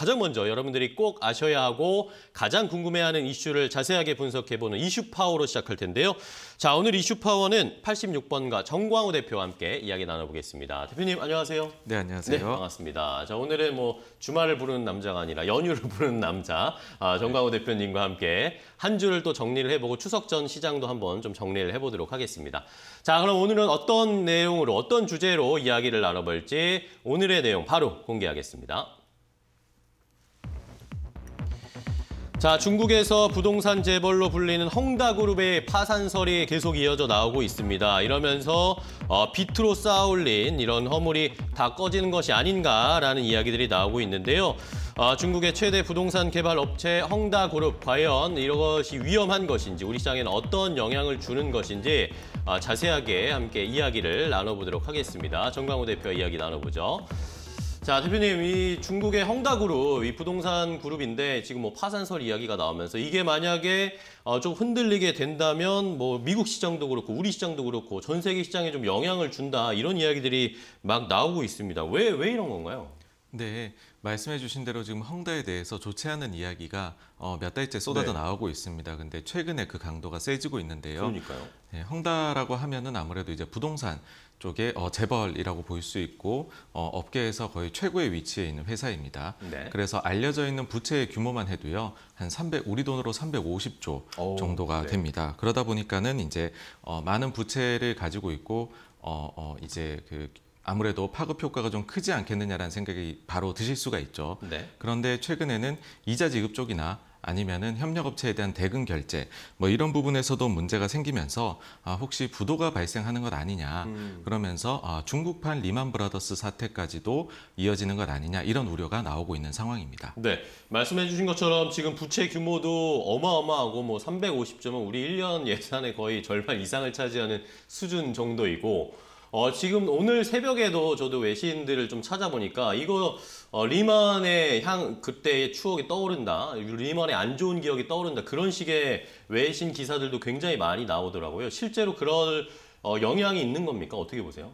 가장 먼저 여러분들이 꼭 아셔야 하고 가장 궁금해하는 이슈를 자세하게 분석해보는 이슈 파워로 시작할 텐데요. 자, 오늘 이슈 파워는 8 6번과 정광우 대표와 함께 이야기 나눠보겠습니다. 대표님 안녕하세요. 네, 안녕하세요. 네, 반갑습니다. 자, 오늘은 뭐 주말을 부르는 남자가 아니라 연휴를 부르는 남자 아, 정광우 네. 대표님과 함께 한 주를 또 정리를 해보고 추석 전 시장도 한번 좀 정리를 해보도록 하겠습니다. 자, 그럼 오늘은 어떤 내용으로 어떤 주제로 이야기를 나눠볼지 오늘의 내용 바로 공개하겠습니다. 자, 중국에서 부동산 재벌로 불리는 헝다그룹의 파산설이 계속 이어져 나오고 있습니다. 이러면서 어, 비트로 쌓아올린 이런 허물이 다 꺼지는 것이 아닌가라는 이야기들이 나오고 있는데요. 어, 중국의 최대 부동산 개발 업체 헝다그룹 과연 이것이 위험한 것인지 우리 시장에는 어떤 영향을 주는 것인지 어, 자세하게 함께 이야기를 나눠보도록 하겠습니다. 정광호 대표 이야기 나눠보죠. 자 대표님 이 중국의 헝다그룹 이 부동산 그룹인데 지금 뭐 파산설 이야기가 나오면서 이게 만약에 어, 좀 흔들리게 된다면 뭐 미국 시장도 그렇고 우리 시장도 그렇고 전 세계 시장에 좀 영향을 준다 이런 이야기들이 막 나오고 있습니다. 왜 왜 이런 건가요? 네, 말씀해 주신 대로 지금 헝다에 대해서 좋지 않은 이야기가 어, 몇 달째 쏟아져 네. 나오고 있습니다. 근데 최근에 그 강도가 세지고 있는데요. 그러니까요. 네, 헝다라고 하면은 아무래도 이제 부동산 쪽의 어, 재벌이라고 볼 수 있고 어, 업계에서 거의 최고의 위치에 있는 회사입니다. 네. 그래서 알려져 있는 부채의 규모만 해도요 한 300, 우리 돈으로 350조 오, 정도가 네. 됩니다. 그러다 보니까는 이제 어, 많은 부채를 가지고 있고 어, 어, 이제 그 아무래도 파급 효과가 좀 크지 않겠느냐라는 생각이 바로 드실 수가 있죠. 네. 그런데 최근에는 이자 지급 쪽이나 아니면은 협력업체에 대한 대금 결제 뭐 이런 부분에서도 문제가 생기면서 아, 혹시 부도가 발생하는 것 아니냐 음. 그러면서 아, 중국판 리만 브라더스 사태까지도 이어지는 것 아니냐 이런 우려가 나오고 있는 상황입니다. 네 말씀해주신 것처럼 지금 부채 규모도 어마어마하고 뭐 350조면 우리 1년 예산의 거의 절반 이상을 차지하는 수준 정도이고. 어, 지금 오늘 새벽에도 저도 외신들을 좀 찾아보니까 이거 어, 리만의 향 그때의 추억이 떠오른다. 리만의 안 좋은 기억이 떠오른다. 그런 식의 외신 기사들도 굉장히 많이 나오더라고요. 실제로 그럴 어, 영향이 있는 겁니까? 어떻게 보세요?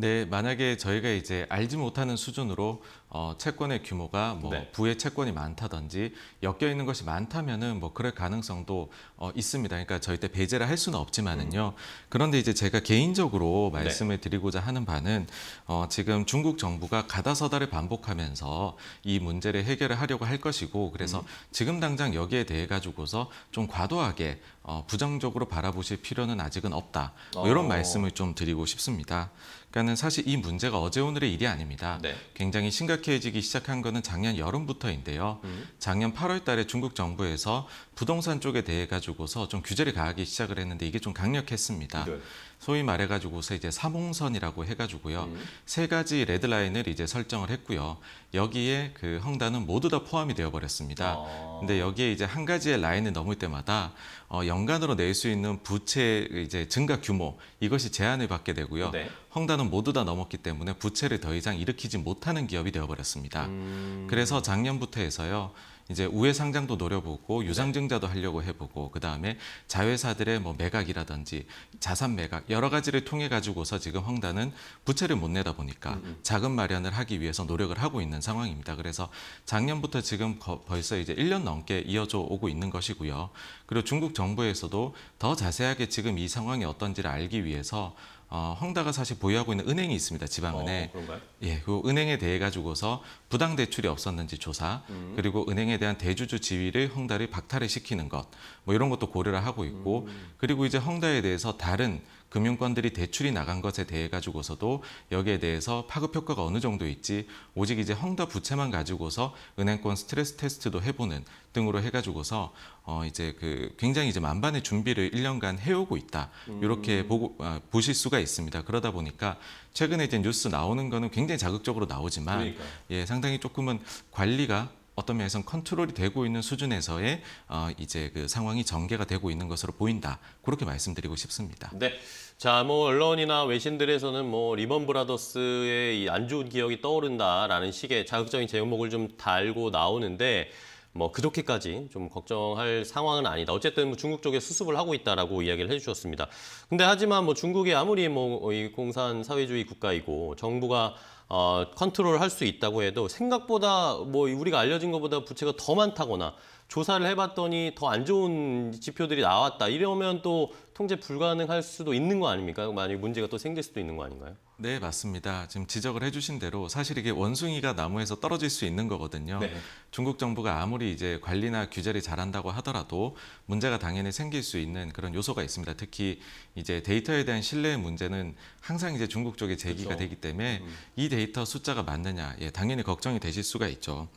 네, 만약에 저희가 이제 알지 못하는 수준으로 어, 채권의 규모가 뭐 네. 부의 채권이 많다든지 엮여 있는 것이 많다면은 뭐 그럴 가능성도 어, 있습니다. 그러니까 저희 때 배제를 할 수는 없지만은요. 음. 그런데 이제 제가 개인적으로 말씀을 네. 드리고자 하는 바는 어, 지금 중국 정부가 가다서다를 반복하면서 이 문제를 해결을 하려고 할 것이고 그래서 음. 지금 당장 여기에 대해 가지고서 좀 과도하게 어, 부정적으로 바라보실 필요는 아직은 없다. 뭐 이런 어. 말씀을 좀 드리고 싶습니다. 그러니까 문는 사실 이 문제가 어제 오늘의 일이 아닙니다. 네. 굉장히 심각해지기 시작한 것은 작년 여름부터인데요. 음. 작년 8월 달에 중국 정부에서 부동산 쪽에 대해 가지고서 좀 규제를 가하기 시작을 했는데 이게 좀 강력했습니다. 네. 소위 말해 가지고서 이제 사몽선이라고해 가지고요. 음. 세 가지 레드라인을 이제 설정을 했고요. 여기에 그 헝다는 모두 다 포함이 되어 버렸습니다. 아. 근데 여기에 이제 한 가지의 라인을 넘을 때마다 어 연간으로 낼 수 있는 부채 이제 증가 규모 이것이 제한을 받게 되고요. 네. 헝다는 모두 모두 다 넘었기 때문에 부채를 더 이상 일으키지 못하는 기업이 되어버렸습니다. 음... 그래서 작년부터 해서요. 이제 우회 상장도 노려보고 유상증자도 하려고 해보고 그 다음에 자회사들의 뭐 매각이라든지 자산 매각 여러 가지를 통해 가지고서 지금 황다는 부채를 못 내다 보니까 음. 자금 마련을 하기 위해서 노력을 하고 있는 상황입니다. 그래서 작년부터 지금 벌써 이제 1년 넘게 이어져 오고 있는 것이고요. 그리고 중국 정부에서도 더 자세하게 지금 이 상황이 어떤지를 알기 위해서 어, 헝다가 사실 보유하고 있는 은행이 있습니다. 지방은행. 어, 예, 그 은행에 대해 가지고서 부당 대출이 없었는지 조사, 음. 그리고 은행에 대한 대주주 지위를 헝다를 박탈을 시키는 것, 뭐 이런 것도 고려를 하고 있고, 음. 그리고 이제 헝다에 대해서 다른 금융권들이 대출이 나간 것에 대해 가지고서도 여기에 대해서 파급 효과가 어느 정도 있지 오직 이제 헝다 부채만 가지고서 은행권 스트레스 테스트도 해보는 등으로 해가지고서 어 이제 그 굉장히 이제 만반의 준비를 1년간 해오고 있다 이렇게 음. 보고 아, 보실 수가 있습니다. 그러다 보니까 최근에 이제 뉴스 나오는 거는 굉장히 자극적으로 나오지만 그러니까예 상당히 조금은 관리가 어떤 면에서 컨트롤이 되고 있는 수준에서의 어, 이제 그 상황이 전개가 되고 있는 것으로 보인다. 그렇게 말씀드리고 싶습니다. 네. 자, 뭐 언론이나 외신들에서는 뭐 리먼 브라더스의 이 안 좋은 기억이 떠오른다라는 식의 자극적인 제목을 좀 달고 나오는데 뭐 그렇게까지 좀 걱정할 상황은 아니다. 어쨌든 뭐 중국 쪽에 수습을 하고 있다라고 이야기를 해주셨습니다. 근데 하지만 뭐 중국이 아무리 뭐 이 공산 사회주의 국가이고 정부가 어, 컨트롤 할수 있다고 해도 생각보다 뭐 우리가 알려진 것보다 부채가 더 많다거나 조사를 해봤더니 더 안 좋은 지표들이 나왔다 이러면 또 통제 불가능할 수도 있는 거 아닙니까? 만약에 문제가 또 생길 수도 있는 거 아닌가요? 네, 맞습니다. 지금 지적을 해주신 대로 사실 이게 원숭이가 나무에서 떨어질 수 있는 거거든요. 네. 중국 정부가 아무리 이제 관리나 규제를 잘한다고 하더라도 문제가 당연히 생길 수 있는 그런 요소가 있습니다. 특히 이제 데이터에 대한 신뢰의 문제는 항상 이제 중국 쪽에 제기가 그렇죠. 되기 때문에 음. 이 데이터 숫자가 맞느냐, 예, 당연히 걱정이 되실 수가 있죠.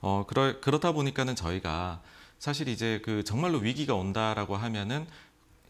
어, 그러, 그렇다 보니까는 저희가 사실 이제 그 정말로 위기가 온다라고 하면은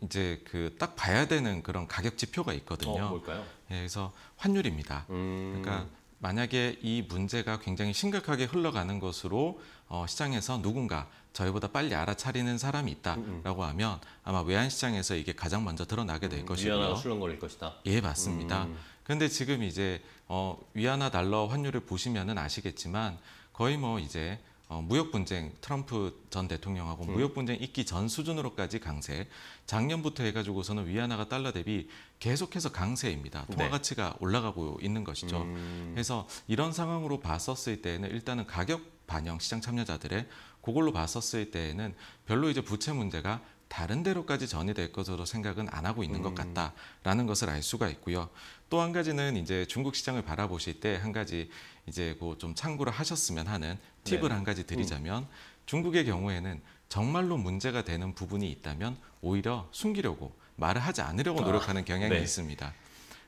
이제 그 딱 봐야 되는 그런 가격 지표가 있거든요. 어, 뭘까요? 예, 그래서 환율입니다. 음... 그러니까 만약에 이 문제가 굉장히 심각하게 흘러가는 것으로 어, 시장에서 누군가 저희보다 빨리 알아차리는 사람이 있다라고 음, 음. 하면 아마 외환 시장에서 이게 가장 먼저 드러나게 될 음, 것이고요. 위안화 술렁거릴 것이다. 예, 맞습니다. 음. 근데 지금 이제 어, 위안화 달러 환율을 보시면은 아시겠지만 거의 뭐 이제 어, 무역 분쟁 트럼프 전 대통령하고 음. 무역 분쟁 있기 전 수준으로까지 강세. 작년부터 해가지고서는 위안화가 달러 대비 계속해서 강세입니다. 통화 네. 가치가 올라가고 있는 것이죠. 음. 그래서 이런 상황으로 봤었을 때에는 일단은 가격 반영 시장 참여자들의 그걸로 봤었을 때에는 별로 이제 부채 문제가 다른 데로까지 전이될 것으로 생각은 안 하고 있는 음. 것 같다라는 것을 알 수가 있고요. 또한 가지는 이제 중국 시장을 바라보실 때 한 가지 이제 그좀 참고를 하셨으면 하는 팁을 네. 한 가지 드리자면 음. 중국의 경우에는 정말로 문제가 되는 부분이 있다면 오히려 숨기려고 말을 하지 않으려고 아, 노력하는 아, 경향이 네. 있습니다.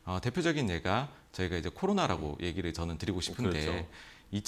어, 대표적인 예가 저희가 이제 코로나라고 얘기를 저는 드리고 싶은데 그렇죠.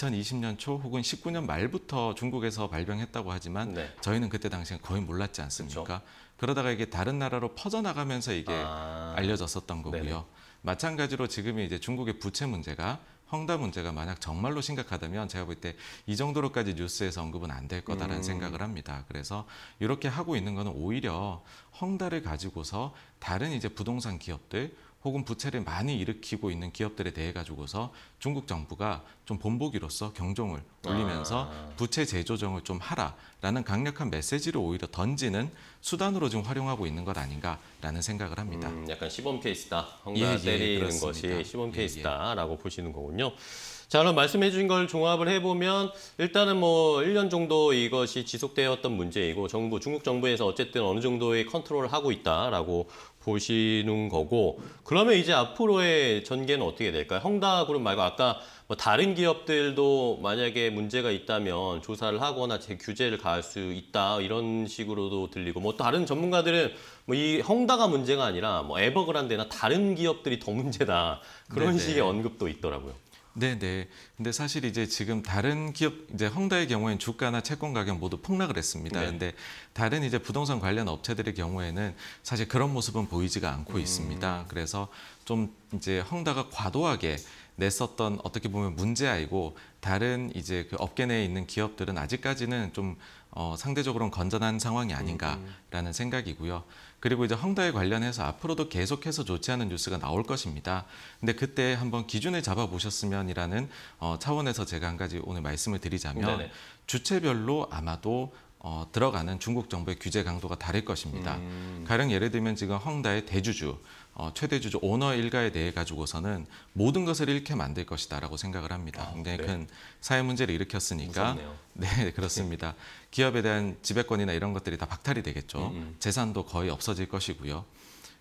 2020년 초 혹은 19년 말부터 중국에서 발병했다고 하지만 네. 저희는 그때 당시에 거의 몰랐지 않습니까? 그렇죠. 그러다가 이게 다른 나라로 퍼져나가면서 이게 아... 알려졌었던 거고요. 네네. 마찬가지로 지금이 이제 중국의 부채 문제가 헝다 문제가 만약 정말로 심각하다면 제가 볼 때 이 정도로까지 뉴스에서 언급은 안 될 거다라는 음. 생각을 합니다. 그래서 이렇게 하고 있는 거는 오히려 헝다를 가지고서 다른 이제 부동산 기업들 혹은 부채를 많이 일으키고 있는 기업들에 대해 가지고서 중국 정부가 좀 본보기로서 경종을 울리면서 아. 부채 재조정을 좀 하라라는 강력한 메시지를 오히려 던지는 수단으로 지금 활용하고 있는 것 아닌가라는 생각을 합니다. 음, 약간 시범 케이스다. 헝가 예, 때리는 그 것이 시범 예, 예. 케이스다라고 예, 보시는 거군요. 자, 그럼 말씀해 주신 걸 종합을 해보면 일단은 뭐 1년 정도 이것이 지속되었던 문제이고 정부, 중국 정부에서 어쨌든 어느 정도의 컨트롤을 하고 있다라고 보시는 거고 그러면 이제 앞으로의 전개는 어떻게 될까요? 헝다 그룹 말고 아까 뭐 다른 기업들도 만약에 문제가 있다면 조사를 하거나 제 규제를 가할 수 있다 이런 식으로도 들리고 뭐또 다른 전문가들은 뭐이 헝다가 문제가 아니라 뭐 에버그란데나 다른 기업들이 더 문제다 그런 네네. 식의 언급도 있더라고요. 네네. 근데 사실 이제 지금 다른 기업 이제 헝다의 경우에는 주가나 채권 가격 모두 폭락을 했습니다. 네. 근데 다른 이제 부동산 관련 업체들의 경우에는 사실 그런 모습은 보이지가 않고 음. 있습니다. 그래서 좀 이제 헝다가 과도하게 냈었던 어떻게 보면 문제아이고 다른 이제 그 업계 내에 있는 기업들은 아직까지는 좀 어, 상대적으로는 건전한 상황이 아닌가라는 생각이고요. 그리고 이제 헝다에 관련해서 앞으로도 계속해서 좋지 않은 뉴스가 나올 것입니다. 근데 그때 한번 기준을 잡아보셨으면이라는 어, 차원에서 제가 한 가지 오늘 말씀을 드리자면 네네. 주체별로 아마도 어, 들어가는 중국 정부의 규제 강도가 다를 것입니다. 음. 가령 예를 들면 지금 헝다의 대주주 어, 최대 주주 오너 일가에 대해 가지고서는 모든 것을 잃게 만들 것이다라고 생각을 합니다. 아, 굉장히 네. 큰 사회 문제를 일으켰으니까 무섭네요. 네 그렇습니다. 기업에 대한 지배권이나 이런 것들이 다 박탈이 되겠죠. 음음. 음. 재산도 거의 없어질 것이고요.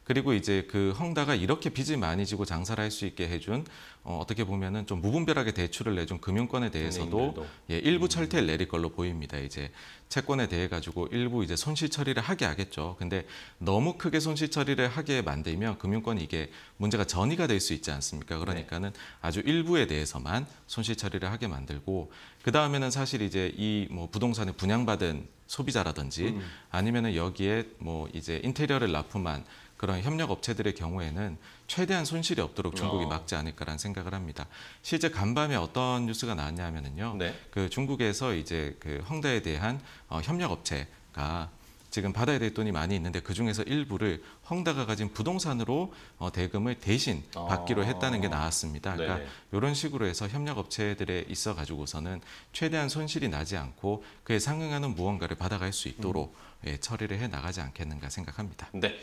그리고 이제 그 헝다가 이렇게 빚이 많이 지고 장사를 할 수 있게 해준 어, 어 떻게 보면은 좀 무분별하게 대출을 내준 금융권에 대해서도 네, 예, 일부 음. 철퇴를 내릴 걸로 보입니다. 이제 채권에 대해 가지고 일부 이제 손실 처리를 하게 하겠죠. 근데 너무 크게 손실 처리를 하게 만들면 금융권이 게 문제가 전이가 될 수 있지 않습니까? 그러니까는 아주 일부에 대해서만 손실 처리를 하게 만들고 그 다음에는 사실 이제 이 뭐 부동산을 분양받은 소비자라든지 음. 아니면은 여기에 뭐 이제 인테리어를 납품한 그런 협력 업체들의 경우에는 최대한 손실이 없도록 중국이 어. 막지 않을까라는 생각을 합니다. 실제 간밤에 어떤 뉴스가 나왔냐면은요. 네. 그 중국에서 이제 그 헝다에 대한 어, 협력 업체가 지금 받아야 될 돈이 많이 있는데 그 중에서 일부를 헝다가 가진 부동산으로 어, 대금을 대신 아. 받기로 했다는 게 나왔습니다. 그러니까 네네. 이런 식으로 해서 협력업체들에 있어 가지고서는 최대한 손실이 나지 않고 그에 상응하는 무언가를 받아갈 수 있도록 음. 예, 처리를 해 나가지 않겠는가 생각합니다. 네.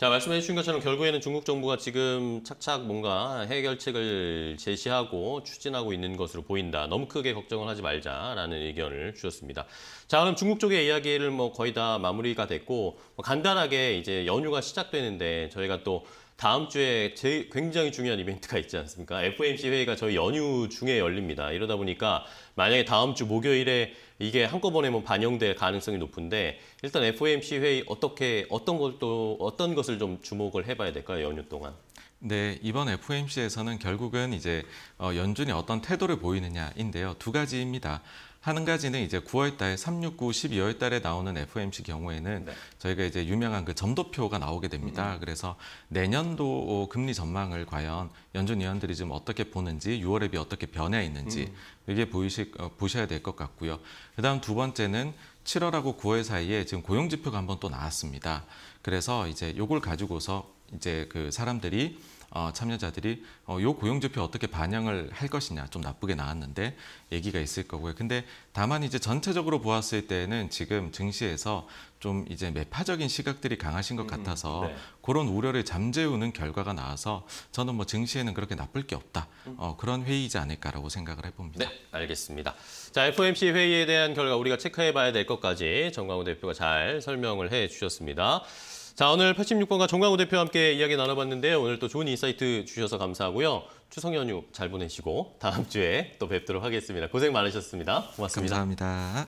자 말씀해 주신 것처럼 결국에는 중국 정부가 지금 착착 뭔가 해결책을 제시하고 추진하고 있는 것으로 보인다. 너무 크게 걱정을 하지 말자라는 의견을 주셨습니다. 자 그럼 중국 쪽의 이야기를 뭐 거의 다 마무리가 됐고 뭐 간단하게 이제 연휴가 시작. 시작되는데 저희가 또 다음 주에 제일 굉장히 중요한 이벤트가 있지 않습니까? FOMC 회의가 저희 연휴 중에 열립니다. 이러다 보니까 만약에 다음 주 목요일에 이게 한꺼번에 뭐 반영될 가능성이 높은데 일단 FOMC 회의 어떻게 어떤 것도 어떤 것을 좀 주목을 해봐야 될까요? 연휴 동안. 네, 이번 FOMC에서는 결국은 이제 어, 연준이 어떤 태도를 보이느냐인데요. 두 가지입니다. 한 가지는 이제 9월 달에 369, 12월 달에 나오는 FOMC 경우에는 네. 저희가 이제 유명한 그 점도표가 나오게 됩니다. 음. 그래서 내년도 금리 전망을 과연 연준 위원들이 지금 어떻게 보는지 6월에 비해 어떻게 변해 있는지 음. 이게 보이시, 어, 보셔야 될 것 같고요. 그다음 두 번째는 7월하고 9월 사이에 지금 고용 지표가 한 번 또 나왔습니다. 그래서 이제 요걸 가지고서 이제 그 사람들이 어, 참여자들이 어, 요 고용지표 어떻게 반영을 할 것이냐 좀 나쁘게 나왔는데 얘기가 있을 거고요. 근데 다만 이제 전체적으로 보았을 때는 지금 증시에서 좀 이제 매파적인 시각들이 강하신 것 음, 음. 같아서 음, 네. 그런 우려를 잠재우는 결과가 나와서 저는 뭐 증시에는 그렇게 나쁠 게 없다 음. 어, 그런 회의이지 않을까라고 생각을 해봅니다. 네, 알겠습니다. 자 FOMC 회의에 대한 결과 우리가 체크해봐야 될 것까지 정광훈 대표가 잘 설명을 해주셨습니다. 자 오늘 86번과 정광우 대표와 함께 이야기 나눠봤는데 요 오늘 또 좋은 인사이트 주셔서 감사하고요. 추석 연휴 잘 보내시고 다음 주에 또 뵙도록 하겠습니다. 고생 많으셨습니다. 고맙습니다. 감사합니다.